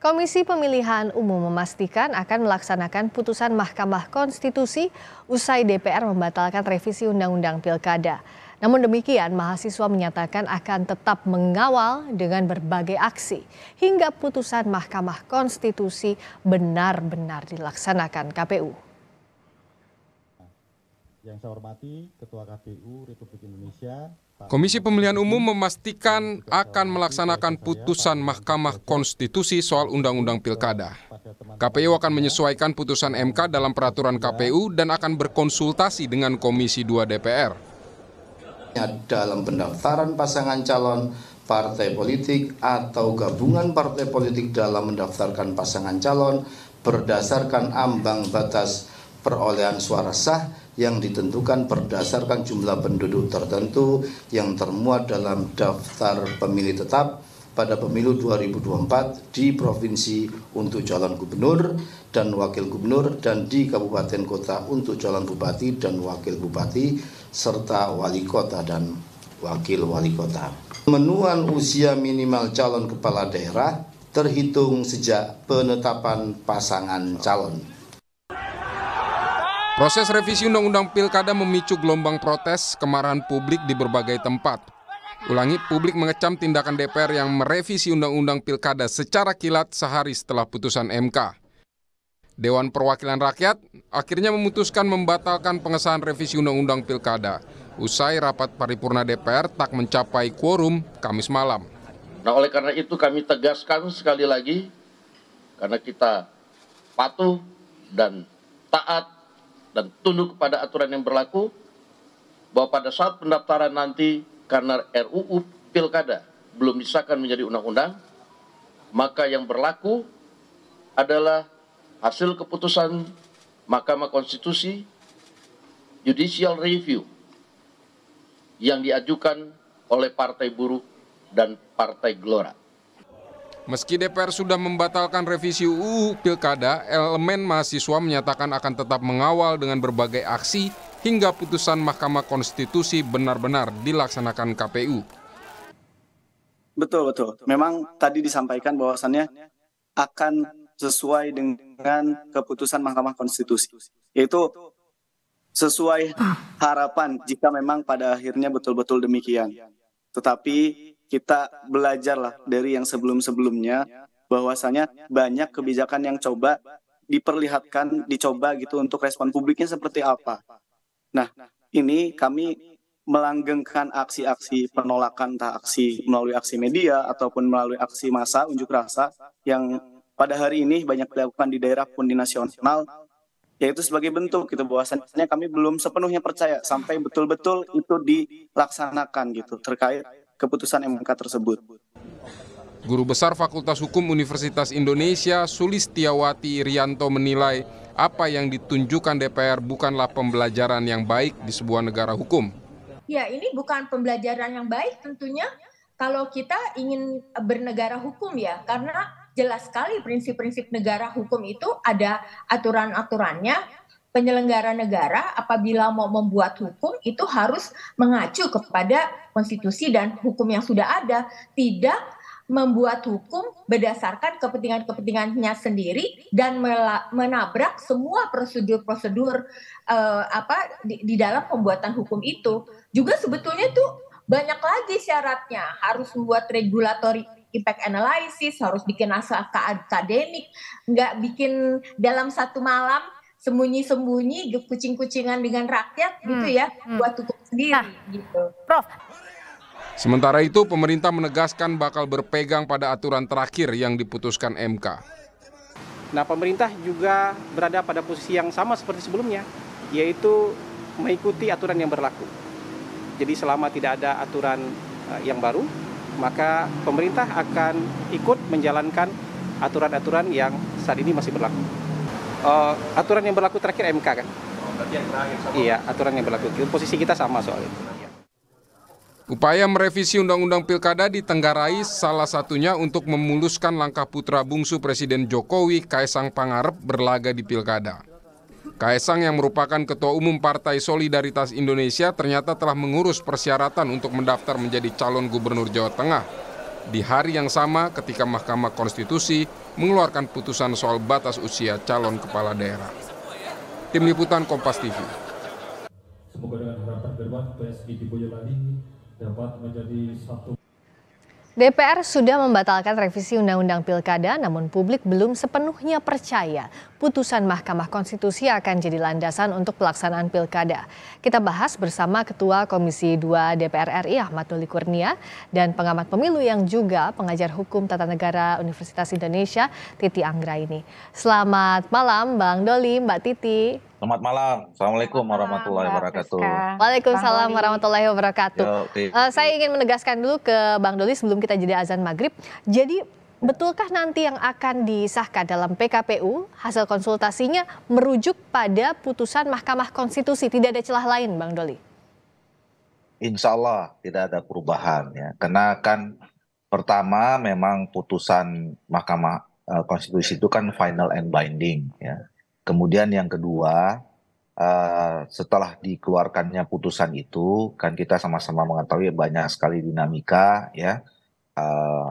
Komisi Pemilihan Umum memastikan akan melaksanakan putusan Mahkamah Konstitusi usai DPR membatalkan revisi Undang-Undang Pilkada. Namun demikian, mahasiswa menyatakan akan tetap mengawal dengan berbagai aksi hingga putusan Mahkamah Konstitusi benar-benar dilaksanakan KPU. Yang saya hormati Ketua KPU Republik Indonesia. Komisi Pemilihan Umum memastikan akan melaksanakan putusan Mahkamah Konstitusi soal Undang-Undang Pilkada. KPU akan menyesuaikan putusan MK dalam peraturan KPU dan akan berkonsultasi dengan Komisi 2 DPR. Dalam pendaftaran pasangan calon, partai politik atau gabungan partai politik dalam mendaftarkan pasangan calon berdasarkan ambang batas perolehan suara sah yang ditentukan berdasarkan jumlah penduduk tertentu yang termuat dalam daftar pemilih tetap pada pemilu 2024 di provinsi untuk calon gubernur dan wakil gubernur dan di kabupaten kota untuk calon bupati dan wakil bupati serta wali kota dan wakil wali kota. Menuan usia minimal calon kepala daerah terhitung sejak penetapan pasangan calon. Proses revisi Undang-Undang Pilkada memicu gelombang protes kemarahan publik di berbagai tempat. Ulangi, publik mengecam tindakan DPR yang merevisi Undang-Undang Pilkada secara kilat sehari setelah putusan MK. Dewan Perwakilan Rakyat akhirnya memutuskan membatalkan pengesahan revisi Undang-Undang Pilkada. Usai rapat paripurna DPR tak mencapai quorum Kamis malam. Nah oleh karena itu kami tegaskan sekali lagi, karena kita patuh dan taat dan tunduk kepada aturan yang berlaku bahwa pada saat pendaftaran nanti karena RUU Pilkada belum disahkan menjadi undang-undang, maka yang berlaku adalah hasil keputusan Mahkamah Konstitusi judicial review yang diajukan oleh Partai Buruh dan Partai Gelora. Meski DPR sudah membatalkan revisi UU Pilkada, elemen mahasiswa menyatakan akan tetap mengawal dengan berbagai aksi hingga putusan Mahkamah Konstitusi benar-benar dilaksanakan KPU. Betul, betul. Memang tadi disampaikan bahwasannya akan sesuai dengan keputusan Mahkamah Konstitusi, yaitu sesuai harapan jika memang pada akhirnya betul-betul demikian. Tetapi kita belajarlah dari yang sebelum-sebelumnya bahwasanya banyak kebijakan yang coba diperlihatkan, dicoba gitu untuk respon publiknya seperti apa. Nah, ini kami melanggengkan aksi-aksi penolakan tak aksi melalui aksi media ataupun melalui aksi massa unjuk rasa yang pada hari ini banyak dilakukan di daerah pun di nasional yaitu sebagai bentuk gitu bahwasannya kami belum sepenuhnya percaya sampai betul-betul itu dilaksanakan gitu terkait keputusan MK tersebut. Guru Besar Fakultas Hukum Universitas Indonesia Sulistiawati Rianto, menilai apa yang ditunjukkan DPR bukanlah pembelajaran yang baik di sebuah negara hukum. Ya, ini bukan pembelajaran yang baik tentunya kalau kita ingin bernegara hukum ya, karena jelas sekali prinsip-prinsip negara hukum itu ada aturan-aturannya, penyelenggara negara apabila mau membuat hukum itu harus mengacu kepada konstitusi dan hukum yang sudah ada, tidak membuat hukum berdasarkan kepentingan-kepentingannya sendiri dan menabrak semua prosedur-prosedur uh, apa di, di dalam pembuatan hukum itu. Juga sebetulnya tuh banyak lagi syaratnya, harus membuat regulatory impact analysis, harus bikin naskah akademik, nggak bikin dalam satu malam sembunyi-sembunyi kucing-kucingan dengan rakyat hmm. gitu ya hmm. buat tutup sendiri nah, gitu. Prof. Sementara itu pemerintah menegaskan bakal berpegang pada aturan terakhir yang diputuskan MK. Nah, pemerintah juga berada pada posisi yang sama seperti sebelumnya, yaitu mengikuti aturan yang berlaku. Jadi selama tidak ada aturan eh, yang baru, maka pemerintah akan ikut menjalankan aturan-aturan yang saat ini masih berlaku uh, aturan yang berlaku terakhir MK kan? Iya, aturan yang berlaku. Posisi kita sama soal itu. Upaya merevisi Undang-Undang Pilkada di ditenggarai salah satunya untuk memuluskan langkah putra bungsu Presiden Jokowi Kaisang Pangarep berlaga di Pilkada. Kaisang yang merupakan Ketua Umum Partai Solidaritas Indonesia ternyata telah mengurus persyaratan untuk mendaftar menjadi calon Gubernur Jawa Tengah. Di hari yang sama ketika Mahkamah Konstitusi mengeluarkan putusan soal batas usia calon kepala daerah. Tim Liputan Kompas TV. Semoga dengan harapan di Boyolali dapat menjadi satu DPR sudah membatalkan revisi Undang-Undang Pilkada, namun publik belum sepenuhnya percaya putusan Mahkamah Konstitusi akan jadi landasan untuk pelaksanaan pilkada. Kita bahas bersama Ketua Komisi 2 DPR RI Ahmad Doli Kurnia dan pengamat pemilu yang juga pengajar hukum tata negara Universitas Indonesia Titi Anggra ini. Selamat malam Bang Doli, Mbak Titi. Selamat malam. Assalamualaikum Selamat warahmatullahi wabarakatuh. Waalaikumsalam warahmatullahi wabarakatuh. Yo, uh, saya ingin menegaskan dulu ke Bang Doli sebelum kita jeda azan maghrib. Jadi Betulkah nanti yang akan disahkan dalam PKPU hasil konsultasinya merujuk pada putusan Mahkamah Konstitusi? Tidak ada celah lain, Bang Doli? Insya Allah tidak ada perubahan ya. Karena kan pertama memang putusan Mahkamah eh, Konstitusi itu kan final and binding ya. Kemudian yang kedua eh, setelah dikeluarkannya putusan itu kan kita sama-sama mengetahui banyak sekali dinamika ya Eh,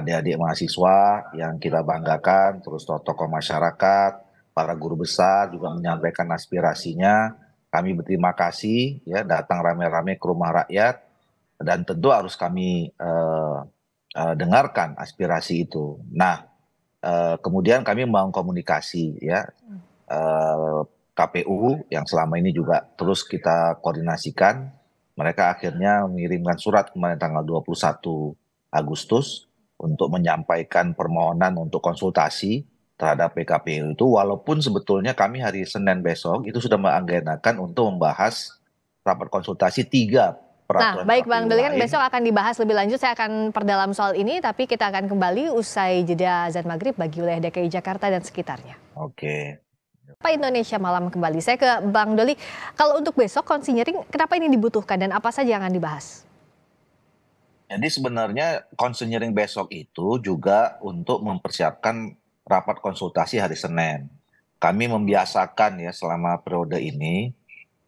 adik-adik mahasiswa yang kita banggakan, terus tokoh masyarakat, para guru besar juga menyampaikan aspirasinya. Kami berterima kasih ya datang rame-rame ke rumah rakyat dan tentu harus kami uh, uh, dengarkan aspirasi itu. Nah, uh, kemudian kami komunikasi ya uh, KPU yang selama ini juga terus kita koordinasikan mereka akhirnya mengirimkan surat kemarin tanggal 21 Agustus untuk menyampaikan permohonan untuk konsultasi terhadap PKPU itu walaupun sebetulnya kami hari Senin besok itu sudah mengagendakan untuk membahas rapat konsultasi tiga peraturan. Nah, baik Bang Beli kan besok akan dibahas lebih lanjut. Saya akan perdalam soal ini tapi kita akan kembali usai jeda azan maghrib bagi wilayah DKI Jakarta dan sekitarnya. Oke. Pak Indonesia malam kembali. Saya ke Bang Doli. Kalau untuk besok konsinyering, kenapa ini dibutuhkan dan apa saja yang akan dibahas? Jadi sebenarnya konsinyering besok itu juga untuk mempersiapkan rapat konsultasi hari Senin. Kami membiasakan ya selama periode ini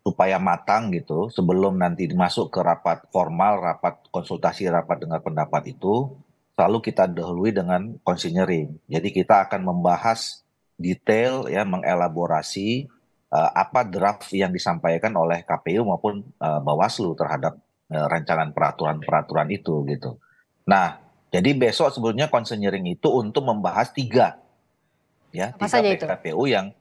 supaya matang gitu sebelum nanti masuk ke rapat formal, rapat konsultasi, rapat dengar pendapat itu selalu kita dahului dengan konsinyering. Jadi kita akan membahas detail ya mengelaborasi uh, apa draft yang disampaikan oleh KPU maupun uh, Bawaslu terhadap Eh, rancangan peraturan-peraturan itu gitu. Nah, jadi besok sebetulnya konsenyering itu untuk membahas tiga, ya Apa tiga PKPU yang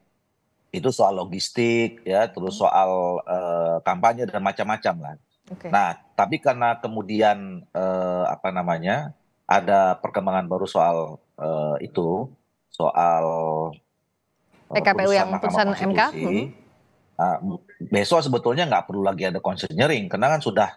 itu soal logistik ya, terus hmm. soal uh, kampanye dan macam-macam lah. Okay. Nah, tapi karena kemudian uh, apa namanya ada perkembangan baru soal uh, itu soal PKPU yang putusan MK. Hmm. Uh, besok sebetulnya nggak perlu lagi ada konsenyering karena kan sudah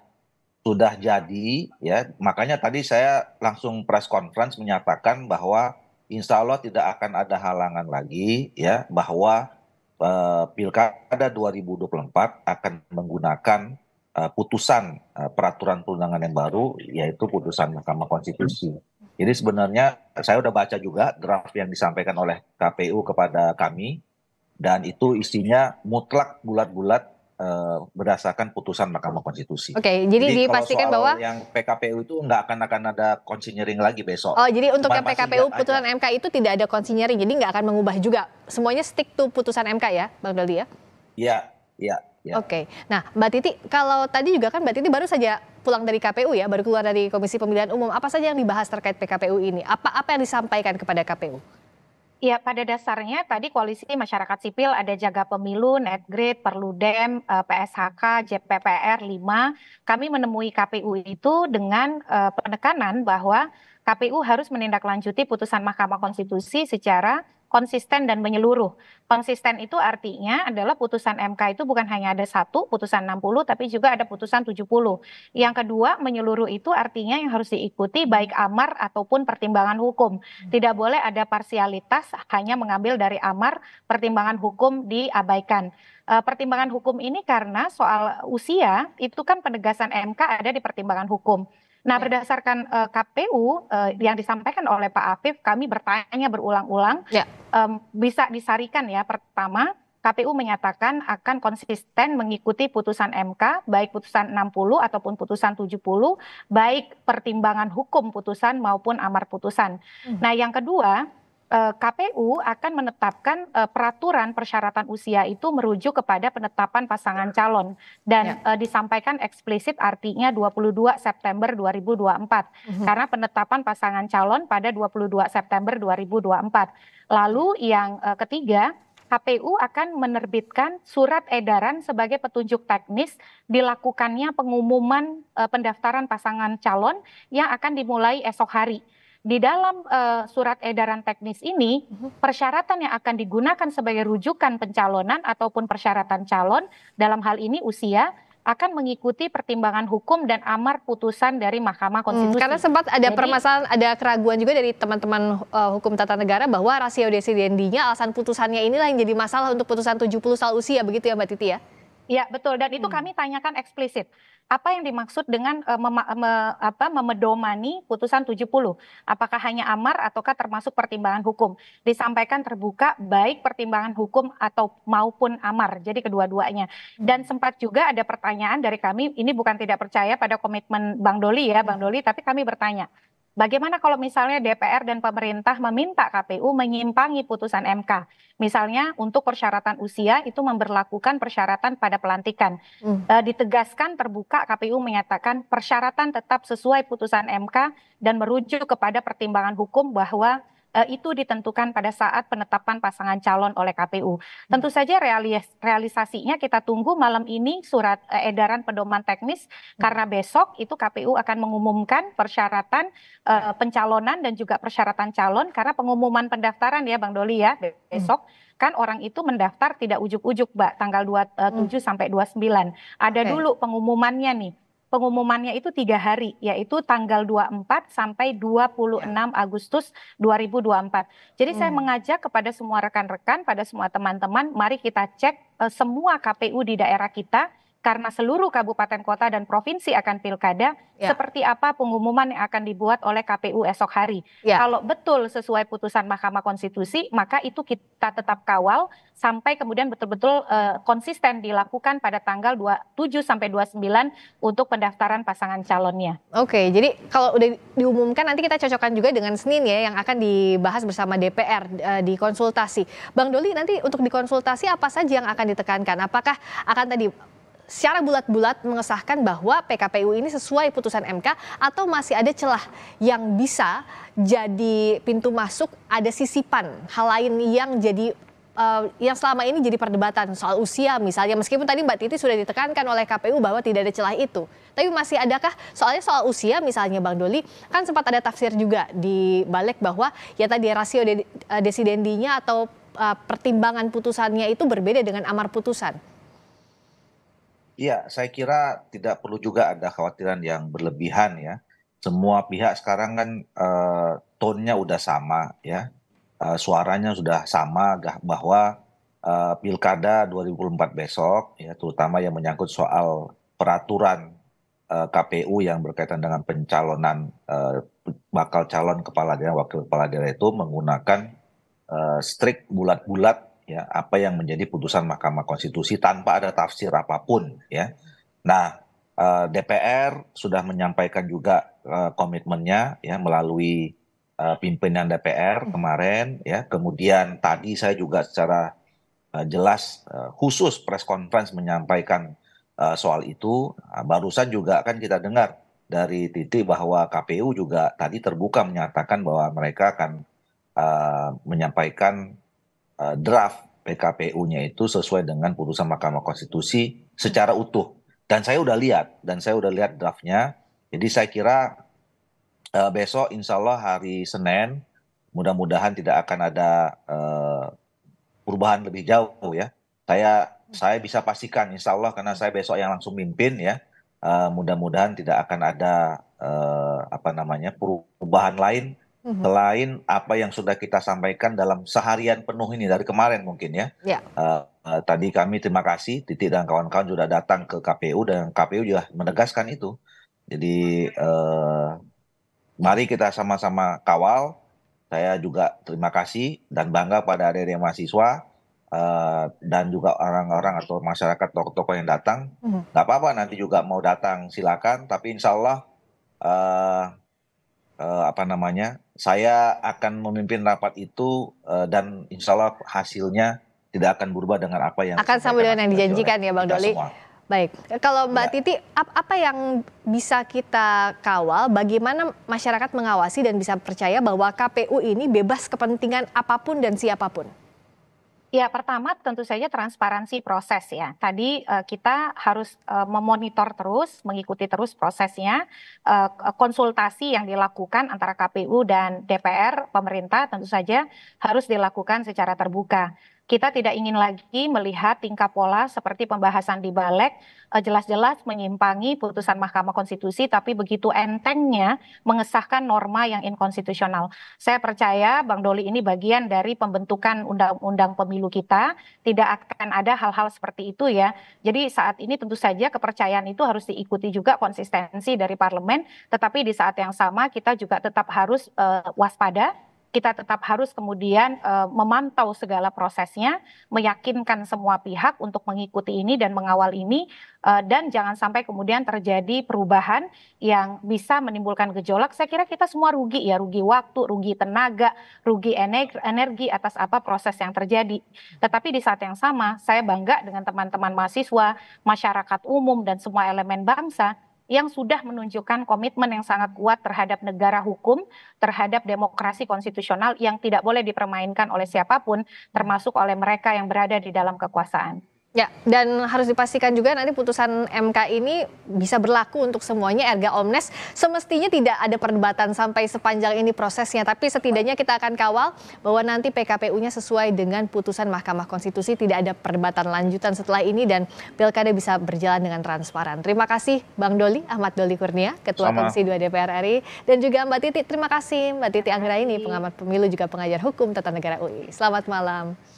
sudah jadi ya makanya tadi saya langsung press conference menyatakan bahwa insya Allah tidak akan ada halangan lagi ya bahwa uh, pilkada 2024 akan menggunakan uh, putusan uh, peraturan perundangan yang baru yaitu putusan Mahkamah Konstitusi. Jadi sebenarnya saya sudah baca juga draft yang disampaikan oleh KPU kepada kami dan itu isinya mutlak bulat-bulat Eh, berdasarkan putusan Mahkamah Konstitusi. Oke, okay, jadi, jadi dipastikan bahwa yang PKPU itu nggak akan akan ada konsinyering lagi besok. Oh, jadi untuk yang PKPU putusan aja. MK itu tidak ada konsinyering, jadi nggak akan mengubah juga. Semuanya stick to putusan MK ya, Bang Dodi ya? Iya, iya. Ya. Oke, okay. nah Mbak Titi, kalau tadi juga kan Mbak Titi baru saja pulang dari KPU ya, baru keluar dari Komisi Pemilihan Umum. Apa saja yang dibahas terkait PKPU ini? Apa apa yang disampaikan kepada KPU? Ya, pada dasarnya tadi koalisi masyarakat sipil ada Jaga Pemilu, Netgrid, Perludem, eh, PSHK, JPPR 5. Kami menemui KPU itu dengan eh, penekanan bahwa KPU harus menindaklanjuti putusan Mahkamah Konstitusi secara konsisten dan menyeluruh. Konsisten itu artinya adalah putusan MK itu bukan hanya ada satu, putusan 60, tapi juga ada putusan 70. Yang kedua, menyeluruh itu artinya yang harus diikuti baik amar ataupun pertimbangan hukum. Hmm. Tidak boleh ada parsialitas hanya mengambil dari amar, pertimbangan hukum diabaikan. E, pertimbangan hukum ini karena soal usia itu kan penegasan MK ada di pertimbangan hukum. Nah, ya. berdasarkan uh, eh, KPU uh, eh, yang disampaikan oleh Pak Afif, kami bertanya berulang-ulang, ya. um, bisa disarikan ya. Pertama, KPU menyatakan akan konsisten mengikuti putusan MK, baik putusan 60 ataupun putusan 70, baik pertimbangan hukum putusan maupun amar putusan. Hmm. Nah, yang kedua, Eh, KPU akan menetapkan uh, peraturan persyaratan usia itu merujuk kepada penetapan pasangan calon dan ya. uh, disampaikan eksplisit artinya 22 September 2024 mm -hmm. karena penetapan pasangan calon pada 22 September 2024. Lalu yang uh, ketiga KPU akan menerbitkan surat edaran sebagai petunjuk teknis dilakukannya pengumuman uh, pendaftaran pasangan calon yang akan dimulai esok hari di dalam uh, surat edaran teknis ini mhm. persyaratan yang akan digunakan sebagai rujukan pencalonan ataupun persyaratan calon dalam hal ini usia akan mengikuti pertimbangan hukum dan amar putusan dari Mahkamah hmm, Konstitusi. Hmm, karena sempat ada Jadi, permasalahan, ada keraguan juga dari teman-teman uh, hukum tata negara bahwa rasio desidendinya alasan putusannya inilah yang jadi masalah untuk putusan 70 tahun usia begitu ya Mbak Titi ya? Ya betul dan itu hmm. kami tanyakan eksplisit apa yang dimaksud dengan uh, mema- me apa, memedomani putusan 70 apakah hanya amar ataukah termasuk pertimbangan hukum disampaikan terbuka baik pertimbangan hukum atau maupun amar jadi kedua-duanya hmm. dan sempat juga ada pertanyaan dari kami ini bukan tidak percaya pada komitmen Bang Doli ya Bang hmm. Doli tapi kami bertanya Bagaimana kalau misalnya DPR dan pemerintah meminta KPU menyimpangi putusan MK? Misalnya untuk persyaratan usia itu memberlakukan persyaratan pada pelantikan. Hmm. E, ditegaskan terbuka KPU menyatakan persyaratan tetap sesuai putusan MK dan merujuk kepada pertimbangan hukum bahwa uh, itu ditentukan pada saat penetapan pasangan calon oleh KPU. Hmm. Tentu saja realis realisasinya kita tunggu malam ini surat uh, edaran pedoman teknis hmm. karena besok itu KPU akan mengumumkan persyaratan uh, pencalonan dan juga persyaratan calon karena pengumuman pendaftaran ya Bang Doli ya hmm. besok. kan orang itu mendaftar tidak ujuk-ujuk Mbak tanggal 27 hmm. sampai 29. Ada okay. dulu pengumumannya nih pengumumannya itu tiga hari, yaitu tanggal 24 sampai 26 ya. Agustus 2024. Jadi hmm. saya mengajak kepada semua rekan-rekan, pada semua teman-teman, mari kita cek eh, semua KPU di daerah kita karena seluruh kabupaten kota dan provinsi akan pilkada, ya. seperti apa pengumuman yang akan dibuat oleh KPU esok hari. Ya. Kalau betul sesuai putusan Mahkamah Konstitusi, maka itu kita tetap kawal sampai kemudian betul-betul uh, konsisten dilakukan pada tanggal 27 sampai 29 untuk pendaftaran pasangan calonnya. Oke, jadi kalau udah diumumkan nanti kita cocokkan juga dengan Senin ya yang akan dibahas bersama DPR uh, eh, di konsultasi. Bang Doli nanti untuk dikonsultasi apa saja yang akan ditekankan? Apakah akan tadi secara bulat-bulat mengesahkan bahwa PKPU ini sesuai putusan MK atau masih ada celah yang bisa jadi pintu masuk ada sisipan hal lain yang jadi uh, yang selama ini jadi perdebatan soal usia misalnya meskipun tadi Mbak Titi sudah ditekankan oleh KPU bahwa tidak ada celah itu tapi masih adakah soalnya soal usia misalnya Bang Doli kan sempat ada tafsir juga di balik bahwa ya tadi rasio de eh, desidendinya atau uh, pertimbangan putusannya itu berbeda dengan amar putusan Iya, saya kira tidak perlu juga ada khawatiran yang berlebihan ya. Semua pihak sekarang kan uh, eh, tonnya udah sama ya, uh, suaranya sudah sama bahwa uh, pilkada 2024 besok ya, terutama yang menyangkut soal peraturan uh, KPU yang berkaitan dengan pencalonan uh, bakal calon kepala daerah, wakil kepala daerah itu menggunakan uh, strik bulat-bulat ya apa yang menjadi putusan Mahkamah Konstitusi tanpa ada tafsir apapun ya. Nah, eh, DPR sudah menyampaikan juga eh, komitmennya ya melalui eh, pimpinan DPR hmm. kemarin ya. Kemudian tadi saya juga secara jelas khusus press conference menyampaikan soal itu. Nah, barusan juga kan kita dengar dari titik bahwa KPU juga tadi terbuka menyatakan bahwa mereka akan uh, menyampaikan Eh, draft PKPU-nya itu sesuai dengan putusan Mahkamah Konstitusi secara utuh. Dan saya udah lihat, dan saya udah lihat draftnya. Jadi saya kira uh, besok insya Allah hari Senin, mudah-mudahan tidak akan ada uh, perubahan lebih jauh ya. Saya saya bisa pastikan insya Allah karena saya besok yang langsung mimpin ya. Uh, mudah-mudahan tidak akan ada uh, apa namanya perubahan lain Mhm. selain apa yang sudah kita sampaikan dalam seharian penuh ini dari kemarin mungkin ya. Yeah. Ya. Uh, eh, uh, tadi kami terima kasih Titik dan kawan-kawan sudah datang ke KPU dan KPU juga menegaskan itu. Jadi uh, mari kita sama-sama kawal. Saya juga terima kasih dan bangga pada adik mahasiswa uh, dan juga orang-orang atau masyarakat tokoh-tokoh yang datang. mm -hmm. apa-apa nanti juga mau datang silakan. Tapi insya Allah uh, uh, apa namanya saya akan memimpin rapat itu uh, dan insya Allah hasilnya tidak akan berubah dengan apa yang akan sama dengan yang dijanjikan ya Bang Doli. Baik, kalau Mbak ya. Titi, apa yang bisa kita kawal? Bagaimana masyarakat mengawasi dan bisa percaya bahwa KPU ini bebas kepentingan apapun dan siapapun? Ya, pertama tentu saja transparansi proses ya. Tadi uh, kita harus uh, memonitor terus, mengikuti terus prosesnya, uh, konsultasi yang dilakukan antara KPU dan DPR, pemerintah tentu saja harus dilakukan secara terbuka kita tidak ingin lagi melihat tingkah pola seperti pembahasan di balik eh, jelas-jelas menyimpangi putusan Mahkamah Konstitusi tapi begitu entengnya mengesahkan norma yang inkonstitusional. Saya percaya Bang Doli ini bagian dari pembentukan undang-undang pemilu kita, tidak akan ada hal-hal seperti itu ya. Jadi saat ini tentu saja kepercayaan itu harus diikuti juga konsistensi dari parlemen, tetapi di saat yang sama kita juga tetap harus uh, waspada kita tetap harus kemudian uh, memantau segala prosesnya, meyakinkan semua pihak untuk mengikuti ini dan mengawal ini, uh, dan jangan sampai kemudian terjadi perubahan yang bisa menimbulkan gejolak. Saya kira kita semua rugi ya, rugi waktu, rugi tenaga, rugi energi atas apa proses yang terjadi. Tetapi di saat yang sama, saya bangga dengan teman-teman mahasiswa, masyarakat umum, dan semua elemen bangsa yang sudah menunjukkan komitmen yang sangat kuat terhadap negara hukum, terhadap demokrasi konstitusional yang tidak boleh dipermainkan oleh siapapun, termasuk oleh mereka yang berada di dalam kekuasaan. Ya, dan harus dipastikan juga nanti putusan MK ini bisa berlaku untuk semuanya erga omnes. Semestinya tidak ada perdebatan sampai sepanjang ini prosesnya, tapi setidaknya kita akan kawal bahwa nanti PKPU-nya sesuai dengan putusan Mahkamah Konstitusi, tidak ada perdebatan lanjutan setelah ini dan pilkada bisa berjalan dengan transparan. Terima kasih Bang Doli, Ahmad Doli Kurnia, Ketua Sama. Komisi 2 DPR RI dan juga Mbak Titi. Terima kasih Mbak Titi Anggraini, pengamat pemilu juga pengajar hukum tata negara UI. Selamat malam.